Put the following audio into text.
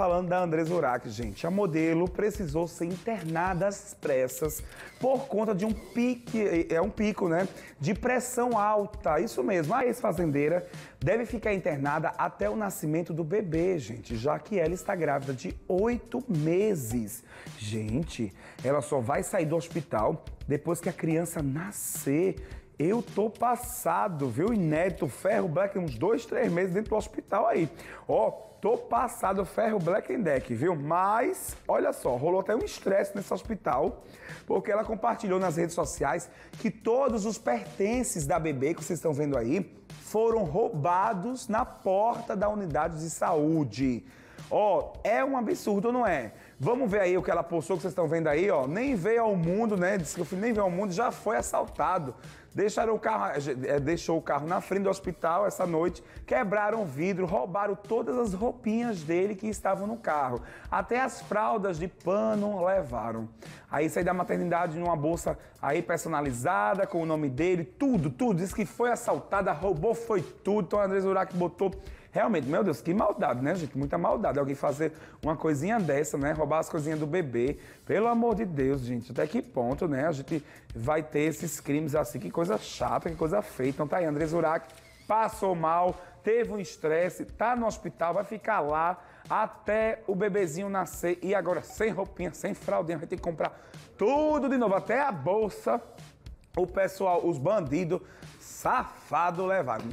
falando da Andrés Zurak, gente. A modelo precisou ser internada às pressas por conta de um pique, é, é um pico, né? De pressão alta. Isso mesmo. A ex-fazendeira deve ficar internada até o nascimento do bebê, gente, já que ela está grávida de oito meses. Gente, ela só vai sair do hospital depois que a criança nascer. Eu tô passado, viu? Inédito, Ferro Black, uns dois, três meses dentro do hospital aí. Ó, tô passado, Ferro Black and Deck, viu? Mas, olha só, rolou até um estresse nesse hospital, porque ela compartilhou nas redes sociais que todos os pertences da bebê que vocês estão vendo aí foram roubados na porta da unidade de saúde. Ó, é um absurdo, não é? Vamos ver aí o que ela postou, que vocês estão vendo aí, ó. Nem veio ao mundo, né? Disse que o filho nem veio ao mundo, já foi assaltado. Deixaram o carro, é, deixou o carro na frente do hospital essa noite, quebraram o vidro, roubaram todas as roupinhas dele que estavam no carro. Até as fraldas de pano levaram. Aí saí da maternidade numa bolsa aí personalizada, com o nome dele, tudo, tudo. Diz que foi assaltada, roubou, foi tudo. Então Andrés Urac botou. Realmente, meu Deus, que maldade, né, gente? Muita maldade. Alguém fazer uma coisinha dessa, né? Roubar acabar as coisinhas do bebê. Pelo amor de Deus, gente, até que ponto, né? A gente vai ter esses crimes assim, que coisa chata, que coisa feita. Então tá aí, André Zurak passou mal, teve um estresse, tá no hospital, vai ficar lá até o bebezinho nascer e agora sem roupinha, sem fraldinha, vai ter que comprar tudo de novo, até a bolsa. O pessoal, os bandidos, safado levaram.